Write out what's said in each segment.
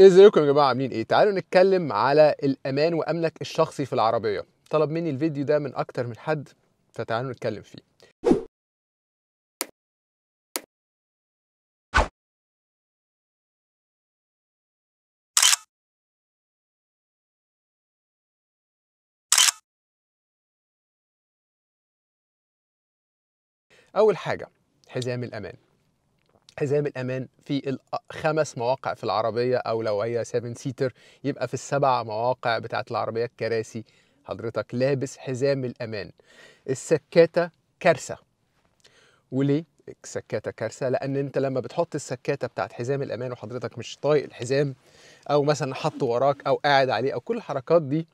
ازيكم يا جماعه عاملين ايه تعالوا نتكلم على الامان وامنك الشخصي في العربيه طلب مني الفيديو ده من اكتر من حد فتعالوا نتكلم فيه اول حاجه حزام الامان حزام الامان في الخمس مواقع في العربيه او لو هي 7 سيتر يبقى في السبع مواقع بتاعه العربيه الكراسي حضرتك لابس حزام الامان السكاته كارثه وليه السكاته كارثه لان انت لما بتحط السكاته بتاعت حزام الامان وحضرتك مش طايق الحزام او مثلا حاطه وراك او قاعد عليه او كل الحركات دي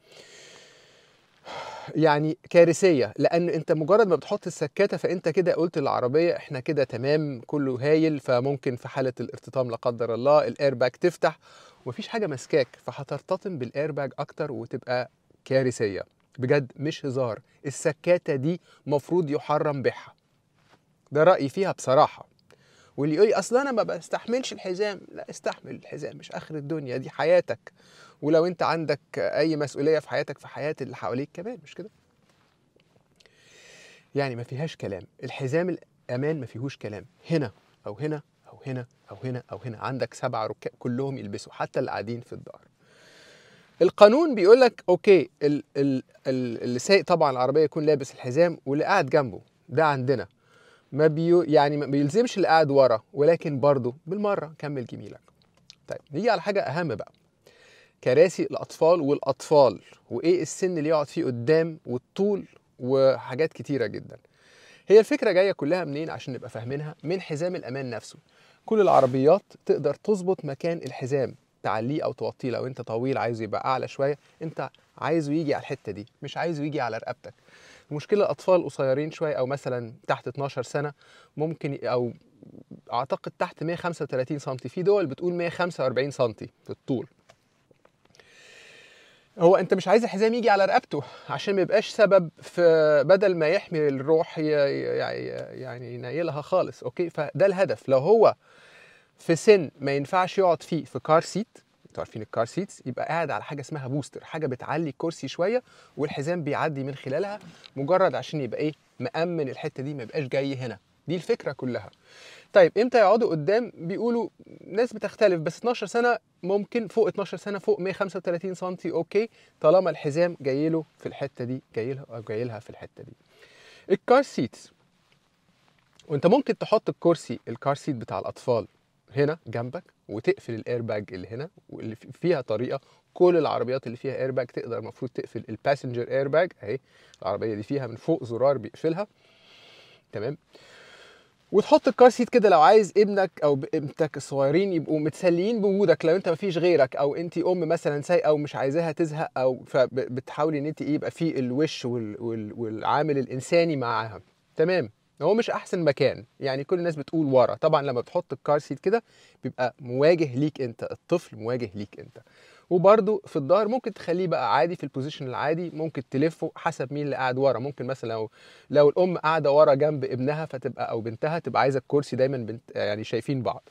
يعني كارثيه لان انت مجرد ما بتحط السكاته فانت كده قلت للعربيه احنا كده تمام كله هايل فممكن في حاله الارتطام لا قدر الله باك تفتح ومفيش حاجه ماسكاك فهترتطم باك اكتر وتبقى كارثيه بجد مش هزار السكاته دي مفروض يحرم بيعها ده رايي فيها بصراحه واللي يقول لي اصل انا ما بستحملش الحزام لا استحمل الحزام مش اخر الدنيا دي حياتك ولو انت عندك اي مسؤوليه في حياتك في حياه اللي حواليك كمان مش كده يعني ما فيهاش كلام الحزام الامان ما فيهوش كلام هنا او هنا او هنا او هنا او هنا عندك سبع ركاب كلهم يلبسوا حتى اللي قاعدين في الدار القانون بيقول لك اوكي اللي سايق طبعا العربيه يكون لابس الحزام واللي قاعد جنبه ده عندنا ما بيو يعني ما بيلزمش اللي قاعد ورا ولكن برضه بالمره كمل جميلك طيب نيجي على حاجه اهم بقى كراسي الاطفال والاطفال وايه السن اللي يقعد فيه قدام والطول وحاجات كتيره جدا هي الفكره جايه كلها منين عشان نبقى فاهمينها من حزام الامان نفسه كل العربيات تقدر تظبط مكان الحزام تعليه او توطيه لو انت طويل عايزه يبقى اعلى شويه انت عايزه يجي على الحته دي مش عايزه يجي على رقبتك المشكله الاطفال القصيرين شويه او مثلا تحت 12 سنه ممكن او اعتقد تحت 135 سم في دول بتقول 145 سم في الطول هو انت مش عايز الحزام يجي على رقبته عشان ما يبقاش سبب في بدل ما يحمي الروح يعني, يعني ينيلها خالص اوكي فده الهدف لو هو في سن ما ينفعش يقعد فيه في كار سيت انتوا عارفين الكار سيتس يبقى قاعد على حاجه اسمها بوستر حاجه بتعلي الكرسي شويه والحزام بيعدي من خلالها مجرد عشان يبقى ايه مامن الحته دي ما يبقاش جاي هنا دي الفكره كلها طيب امتى يقعدوا قدام بيقولوا ناس بتختلف بس 12 سنه ممكن فوق 12 سنه فوق 135 سم اوكي طالما الحزام جاي له في الحته دي جاي لها او جاي لها في الحته دي الكار سيتس وانت ممكن تحط الكرسي الكار سيت بتاع الاطفال هنا جنبك وتقفل الاير باج اللي هنا واللي فيها طريقه كل العربيات اللي فيها اير باج تقدر المفروض تقفل الباسنجر اير باج اهي العربيه دي فيها من فوق زرار بيقفلها تمام وتحط الكار سيت كده لو عايز ابنك او بنتك الصغيرين يبقوا متسليين بوجودك لو انت مفيش غيرك او انت ام مثلا سايقه ومش عايزاها تزهق او فبتحاولي ان انت ايه يبقى في الوش والعامل الانساني معاها تمام هو مش احسن مكان يعني كل الناس بتقول ورا طبعا لما بتحط الكار سيت كده بيبقى مواجه ليك انت الطفل مواجه ليك انت وبرده في الظهر ممكن تخليه بقى عادي في البوزيشن العادي ممكن تلفه حسب مين اللي قاعد ورا ممكن مثلا لو لو الام قاعده ورا جنب ابنها فتبقى او بنتها تبقى عايزه الكرسي دايما بنت يعني شايفين بعض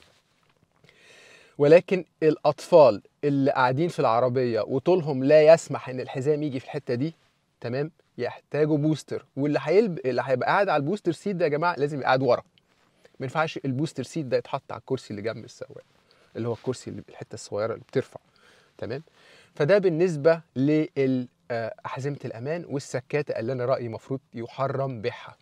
ولكن الاطفال اللي قاعدين في العربيه وطولهم لا يسمح ان الحزام يجي في الحته دي تمام يحتاجوا بوستر واللي هيلب... اللي هيبقى قاعد على البوستر سيت ده يا جماعه لازم يبقى قاعد ورا ما ينفعش البوستر سيت ده يتحط على الكرسي اللي جنب السواق اللي هو الكرسي اللي الحته الصغيره اللي بترفع تمام فده بالنسبه لأحزمة آه، الأمان والسكاتة اللي أنا رأيي المفروض يحرم بيعها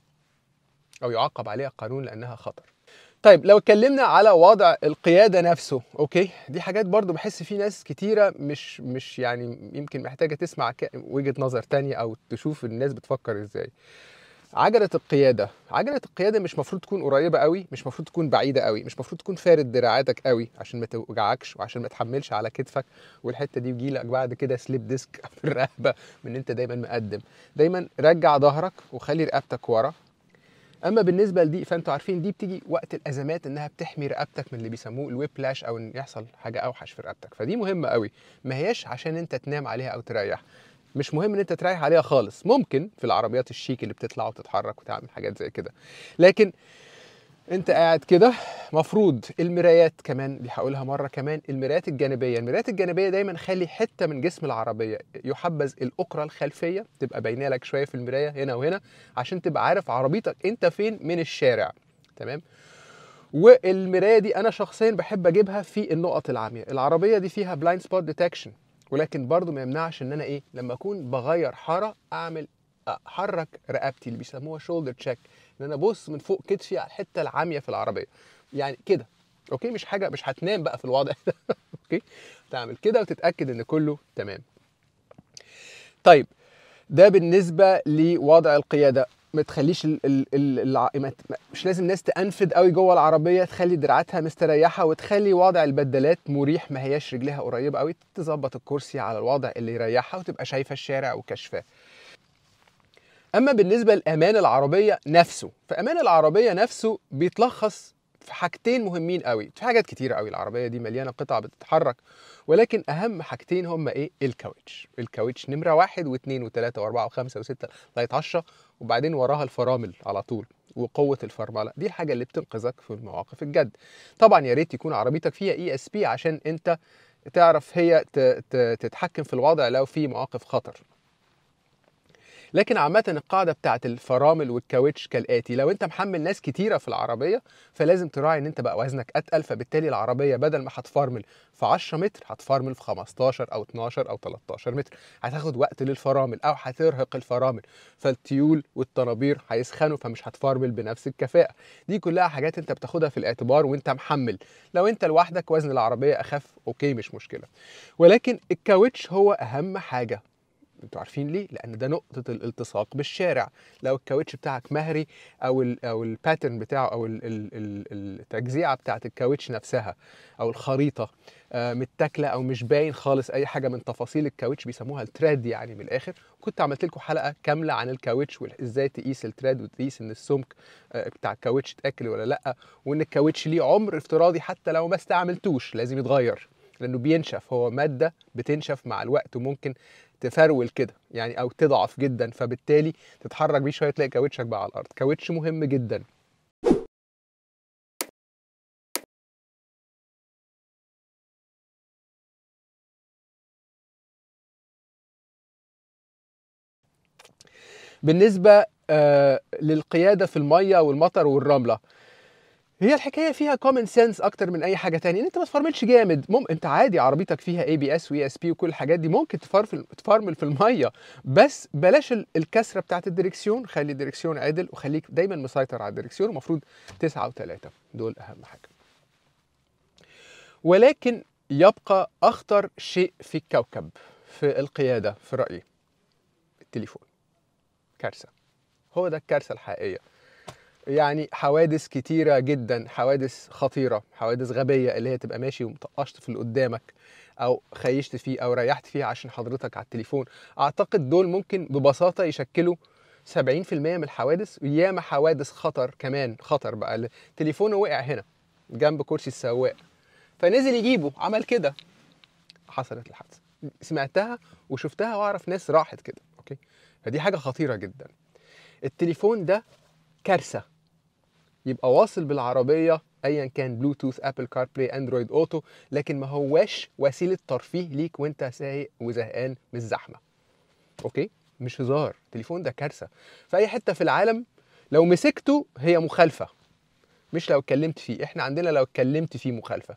أو يعاقب عليها قانون لأنها خطر طيب لو اتكلمنا على وضع القياده نفسه اوكي دي حاجات برضو بحس في ناس كتيره مش مش يعني يمكن محتاجه تسمع وجهه نظر تانية او تشوف الناس بتفكر ازاي عجله القياده عجله القياده مش مفروض تكون قريبه قوي مش مفروض تكون بعيده قوي مش مفروض تكون فارد دراعاتك قوي عشان ما توجعكش وعشان ما تحملش على كتفك والحته دي لك بعد كده سليب ديسك في الرقبه من انت دايما مقدم دايما رجع ظهرك وخلي رقبتك ورا اما بالنسبه لدي فانتوا عارفين دي بتيجي وقت الازمات انها بتحمي رقبتك من اللي بيسموه لاش او ان يحصل حاجه اوحش في رقبتك فدي مهمه قوي ما هياش عشان انت تنام عليها او تريح مش مهم ان انت تريح عليها خالص ممكن في العربيات الشيك اللي بتطلع وتتحرك وتعمل حاجات زي كده لكن انت قاعد كده مفروض المرايات كمان دي هقولها مره كمان المرايات الجانبيه المرايات الجانبيه دايما خلي حته من جسم العربيه يحبذ الاقرة الخلفيه تبقى باينه لك شويه في المرايه هنا وهنا عشان تبقى عارف عربيتك انت فين من الشارع تمام والمرايه دي انا شخصيا بحب اجيبها في النقط العمياء العربيه دي فيها بلايند سبوت ديتكشن ولكن برضو ما يمنعش ان انا ايه لما اكون بغير حاره اعمل احرك رقبتي اللي بيسموها شولدر تشيك ان انا ابص من فوق كتفي على الحته العاميه في العربيه يعني كده اوكي مش حاجه مش هتنام بقى في الوضع ده اوكي تعمل كده وتتاكد ان كله تمام طيب ده بالنسبه لوضع القياده ما تخليش ال ال ال ال مش لازم الناس تانفد قوي جوه العربيه تخلي دراعاتها مستريحه وتخلي وضع البدلات مريح ما هياش رجليها قريبه قوي تظبط الكرسي على الوضع اللي يريحها وتبقى شايفه الشارع وكشفاه اما بالنسبه لامان العربيه نفسه فامان العربيه نفسه بيتلخص في حاجتين مهمين قوي في حاجات كتير قوي العربيه دي مليانه قطع بتتحرك ولكن اهم حاجتين هم ايه الكاوتش الكاوتش نمره واحد واثنين وثلاثه واربعه وخمسه وسته لغايه عشرة وبعدين وراها الفرامل على طول وقوه الفرمله دي الحاجه اللي بتنقذك في المواقف الجد طبعا يا ريت يكون عربيتك فيها اي اس بي عشان انت تعرف هي تتحكم في الوضع لو في مواقف خطر لكن عامه القاعده بتاعه الفرامل والكاوتش كالاتي لو انت محمل ناس كتيره في العربيه فلازم تراعي ان انت بقى وزنك اتقل فبالتالي العربيه بدل ما هتفرمل في 10 متر هتفرمل في 15 او 12 او 13 متر هتاخد وقت للفرامل او هترهق الفرامل فالتيول والطنابير هيسخنوا فمش هتفرمل بنفس الكفاءه دي كلها حاجات انت بتاخدها في الاعتبار وانت محمل لو انت لوحدك وزن العربيه اخف اوكي مش مشكله ولكن الكاوتش هو اهم حاجه انتوا عارفين ليه لان ده نقطه الالتصاق بالشارع لو الكاوتش بتاعك مهري او الـ او الباترن بتاعه او الـ الـ التجزيعه بتاعه الكاوتش نفسها او الخريطه آه، متاكله او مش باين خالص اي حاجه من تفاصيل الكاوتش بيسموها التراد يعني من الاخر كنت عملت لكم حلقه كامله عن الكاوتش وازاي تقيس التراد وتقيس ان السمك آه، بتاع الكاوتش اتاكل ولا لا وان الكاوتش ليه عمر افتراضي حتى لو ما استعملتوش لازم يتغير لانه بينشف هو ماده بتنشف مع الوقت وممكن تفرول كده يعني او تضعف جدا فبالتالي تتحرك بيه شويه تلاقي كاوتشك بقى على الارض كاوتش مهم جدا بالنسبه آه للقياده في الميه والمطر والرمله هي الحكايه فيها كومن سنس اكتر من اي حاجه تانية ان انت ما تفرملش جامد مم... انت عادي عربيتك فيها اي بي اس وي اس بي وكل الحاجات دي ممكن تفرفل تفرمل في الميه بس بلاش الكسره بتاعت الدريكسيون خلي الدريكسيون عدل وخليك دايما مسيطر على الدريكسيون المفروض تسعة وثلاثة دول اهم حاجه ولكن يبقى اخطر شيء في الكوكب في القياده في رايي التليفون كارثه هو ده الكارثه الحقيقيه يعني حوادث كتيرة جدا حوادث خطيرة حوادث غبية اللي هي تبقى ماشي ومطقشت في اللي قدامك أو خيشت فيه أو ريحت فيه عشان حضرتك على التليفون أعتقد دول ممكن ببساطة يشكلوا 70% من الحوادث وياما حوادث خطر كمان خطر بقى تليفونه وقع هنا جنب كرسي السواق فنزل يجيبه عمل كده حصلت الحادثة سمعتها وشفتها واعرف ناس راحت كده اوكي فدي حاجة خطيرة جدا التليفون ده كارثة يبقى واصل بالعربيه ايا كان بلوتوث ابل كار بلاي اندرويد اوتو لكن ما هواش وسيله ترفيه ليك وانت سايق وزهقان من الزحمه اوكي مش هزار التليفون ده كارثه في اي حته في العالم لو مسكته هي مخالفه مش لو اتكلمت فيه احنا عندنا لو اتكلمت فيه مخالفه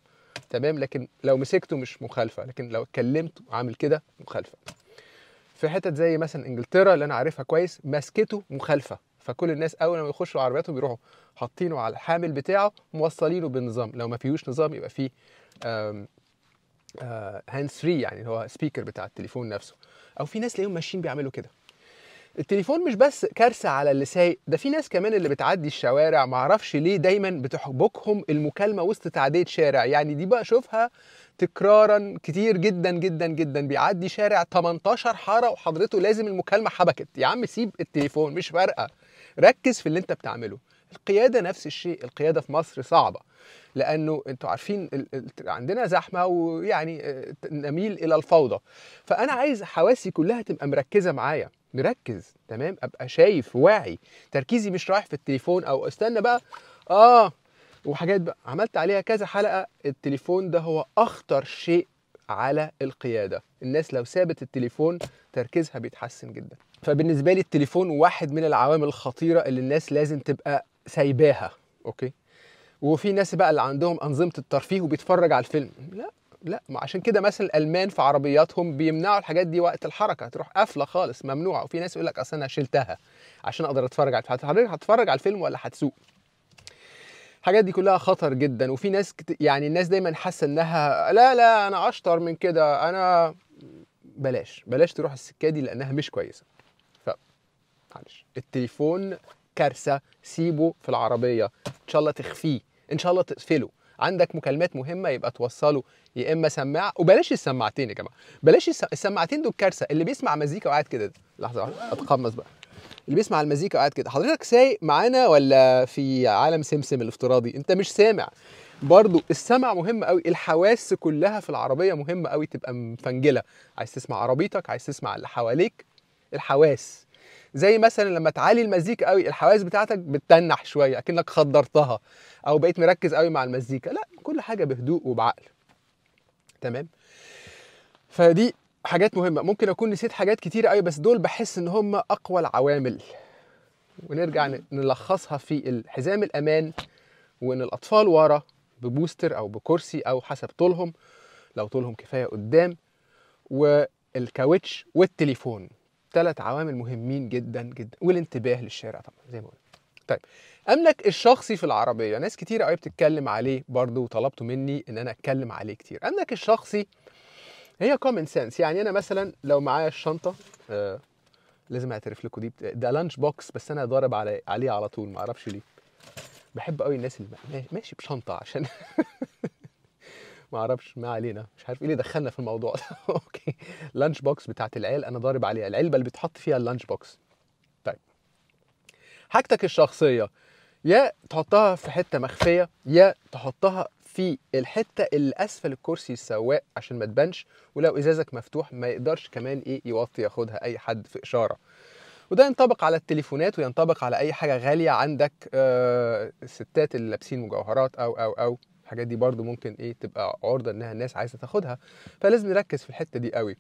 تمام لكن لو مسكته مش مخالفه لكن لو اتكلمت وعامل كده مخالفه في حتت زي مثلا انجلترا اللي انا عارفها كويس ماسكته مخالفه فكل الناس اول ما يخشوا عربياتهم بيروحوا حاطينه على الحامل بتاعه موصلينه بالنظام لو ما فيهوش نظام يبقى فيه هاند آه، فري يعني اللي هو سبيكر بتاع التليفون نفسه او في ناس تلاقيهم ماشيين بيعملوا كده التليفون مش بس كارثه على اللي سايق ده في ناس كمان اللي بتعدي الشوارع معرفش ليه دايما بتحبكهم المكالمه وسط تعديه شارع يعني دي بقى شوفها تكرارا كتير جدا جدا جدا بيعدي شارع 18 حاره وحضرته لازم المكالمه حبكت يا عم سيب التليفون مش فارقه ركز في اللي انت بتعمله القياده نفس الشيء القياده في مصر صعبه لانه انتوا عارفين عندنا زحمه ويعني نميل الى الفوضى فانا عايز حواسي كلها تبقى مركزه معايا مركز تمام ابقى شايف واعي تركيزي مش رايح في التليفون او استنى بقى اه وحاجات بقى عملت عليها كذا حلقه التليفون ده هو اخطر شيء على القياده الناس لو سابت التليفون تركيزها بيتحسن جدا فبالنسبه لي التليفون واحد من العوامل الخطيره اللي الناس لازم تبقى سايباها اوكي وفي ناس بقى اللي عندهم انظمه الترفيه وبيتفرج على الفيلم لا لا ما عشان كده مثلا الالمان في عربياتهم بيمنعوا الحاجات دي وقت الحركه تروح قافله خالص ممنوعه وفي ناس يقول لك اصل انا شلتها عشان اقدر اتفرج على حضرتك هتتفرج على الفيلم ولا هتسوق الحاجات دي كلها خطر جدا وفي ناس كت... يعني الناس دايما حاسه انها لا لا انا اشطر من كده انا بلاش بلاش تروح السكه دي لانها مش كويسه ف معلش التليفون كارثه سيبه في العربيه ان شاء الله تخفيه ان شاء الله تقفله عندك مكالمات مهمه يبقى توصله يا اما سماعه وبلاش السماعتين يا جماعه بلاش السماعتين دول كارثه اللي بيسمع مزيكا وقاعد كده لحظه واحده اتقمص بقى اللي بيسمع المزيكا وقاعد كده حضرتك سايق معانا ولا في عالم سمسم الافتراضي انت مش سامع برضو السمع مهم قوي الحواس كلها في العربيه مهمه قوي تبقى مفنجله عايز تسمع عربيتك عايز تسمع اللي حواليك الحواس زي مثلا لما تعالي المزيكا قوي الحواس بتاعتك بتتنح شويه اكنك خدرتها او بقيت مركز قوي مع المزيكا لا كل حاجه بهدوء وبعقل تمام فدي حاجات مهمه ممكن اكون نسيت حاجات كتيره قوي بس دول بحس ان هم اقوى العوامل ونرجع نلخصها في الحزام الامان وان الاطفال ورا ببوستر او بكرسي او حسب طولهم لو طولهم كفايه قدام والكاوتش والتليفون ثلاث عوامل مهمين جدا جدا والانتباه للشارع طبعا زي ما قلنا طيب املك الشخصي في العربيه ناس كتير قوي بتتكلم عليه برضه وطلبتوا مني ان انا اتكلم عليه كتير املك الشخصي هي كومن سنس يعني انا مثلا لو معايا الشنطه آه لازم اعترف لكم دي ده لانش بوكس بس انا ضارب علي عليه على طول ما اعرفش ليه بحب قوي الناس اللي ماشي بشنطه عشان ما اعرفش ما علينا مش عارف ايه اللي دخلنا في الموضوع ده اوكي لانش بوكس بتاعت العيال انا ضارب عليها العلبه اللي بتحط فيها اللانش بوكس طيب حاجتك الشخصيه يا تحطها في حته مخفيه يا تحطها في الحته اللي اسفل الكرسي السواق عشان ما تبانش ولو ازازك مفتوح ما يقدرش كمان ايه يوطي ياخدها اي حد في اشاره وده ينطبق على التليفونات وينطبق على اي حاجه غاليه عندك آه الستات اللي لابسين مجوهرات او او او الحاجات دي برضو ممكن ايه تبقى عرضه انها الناس عايزه تاخدها فلازم نركز في الحته دي قوي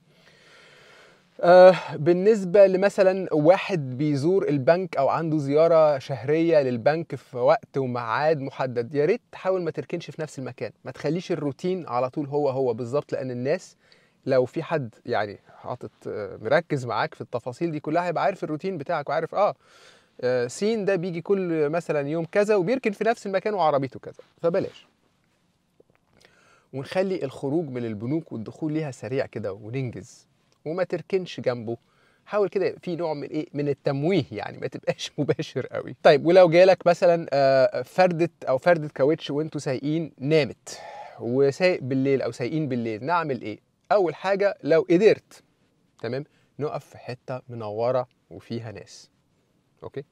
آه، بالنسبه لمثلا واحد بيزور البنك او عنده زياره شهريه للبنك في وقت ومعاد محدد يا ريت تحاول ما تركنش في نفس المكان ما تخليش الروتين على طول هو هو بالظبط لان الناس لو في حد يعني حاطط آه، مركز معاك في التفاصيل دي كلها هيبقى عارف الروتين بتاعك وعارف آه،, اه سين ده بيجي كل مثلا يوم كذا وبيركن في نفس المكان وعربيته كذا فبلاش ونخلي الخروج من البنوك والدخول ليها سريع كده وننجز وما تركنش جنبه حاول كده في نوع من ايه من التمويه يعني ما تبقاش مباشر قوي طيب ولو جالك مثلا آه، فردة او فردة كاوتش وانتوا سايقين نامت وسايق بالليل او سايقين بالليل نعمل ايه اول حاجة لو قدرت تمام نقف في حتة منورة وفيها ناس اوكي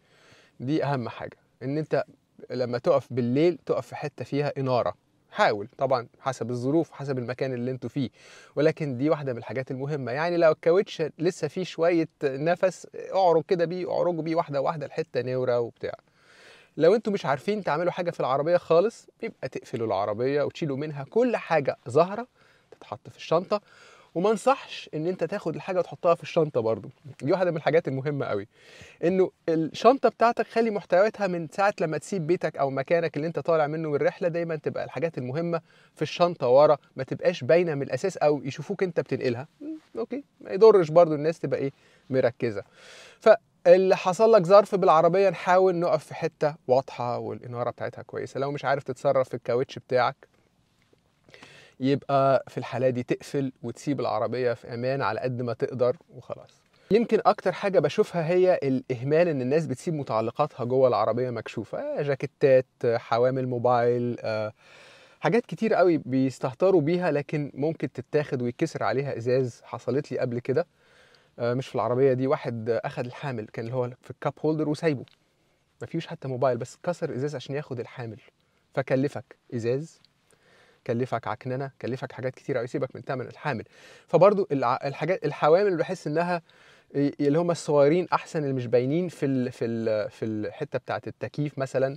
دي اهم حاجة ان انت لما تقف بالليل تقف في حتة فيها انارة حاول طبعا حسب الظروف حسب المكان اللي انتوا فيه ولكن دي واحده من الحاجات المهمه يعني لو الكاوتش لسه فيه شويه نفس اعرج كده بيه اعرجوا بيه واحده واحده لحته نوره وبتاع لو انتوا مش عارفين تعملوا حاجه في العربيه خالص يبقى تقفلوا العربيه وتشيلوا منها كل حاجه ظاهره تتحط في الشنطه وما انصحش ان انت تاخد الحاجه وتحطها في الشنطه برضو دي واحده من الحاجات المهمه قوي انه الشنطه بتاعتك خلي محتوياتها من ساعه لما تسيب بيتك او مكانك اللي انت طالع منه من الرحله دايما تبقى الحاجات المهمه في الشنطه ورا ما تبقاش باينه من الاساس او يشوفوك انت بتنقلها اوكي ما يضرش برضو الناس تبقى ايه مركزه ف اللي حصل لك ظرف بالعربيه نحاول نقف في حته واضحه والاناره بتاعتها كويسه لو مش عارف تتصرف في الكاوتش بتاعك يبقى في الحالة دي تقفل وتسيب العربية في أمان على قد ما تقدر وخلاص يمكن اكتر حاجه بشوفها هي الاهمال ان الناس بتسيب متعلقاتها جوه العربيه مكشوفه آه، جاكيتات آه، حوامل موبايل آه، حاجات كتير قوي بيستهتروا بيها لكن ممكن تتاخد ويتكسر عليها ازاز حصلت لي قبل كده مش في العربيه دي واحد اخد الحامل كان اللي هو في الكاب هولدر وسايبه مفيش حتى موبايل بس كسر ازاز عشان ياخد الحامل فكلفك ازاز كلفك عكننه كلفك حاجات كتير قوي سيبك من تمن الحامل فبرضو الحاجات الحوامل بحس انها اللي هم الصغيرين احسن اللي مش باينين في الـ في الـ في الحته بتاعه التكييف مثلا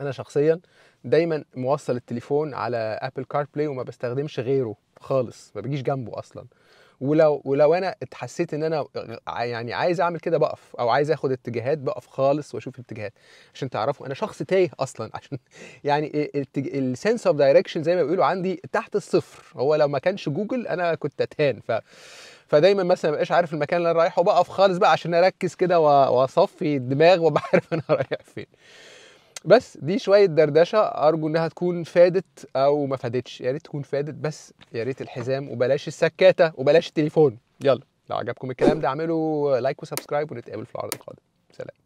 انا شخصيا دايما موصل التليفون على ابل كار بلاي وما بستخدمش غيره خالص ما بجيش جنبه اصلا ولو ولو انا اتحسيت ان انا يعني عايز اعمل كده بقف او عايز اخد اتجاهات بقف خالص واشوف الاتجاهات عشان تعرفوا انا شخص تايه اصلا عشان يعني السنس اوف دايركشن زي ما بيقولوا عندي تحت الصفر هو لو ما كانش جوجل انا كنت اتهان ف فدايما مثلا مبقاش عارف المكان اللي انا رايحه بقف خالص بقى عشان اركز كده واصفي الدماغ وابقى عارف انا رايح فين بس دي شويه دردشه ارجو انها تكون فادت او ما فادتش يا ريت تكون فادت بس يا ريت الحزام وبلاش السكاته وبلاش التليفون يلا لو عجبكم الكلام ده اعملوا لايك وسبسكرايب ونتقابل في العرض القادم سلام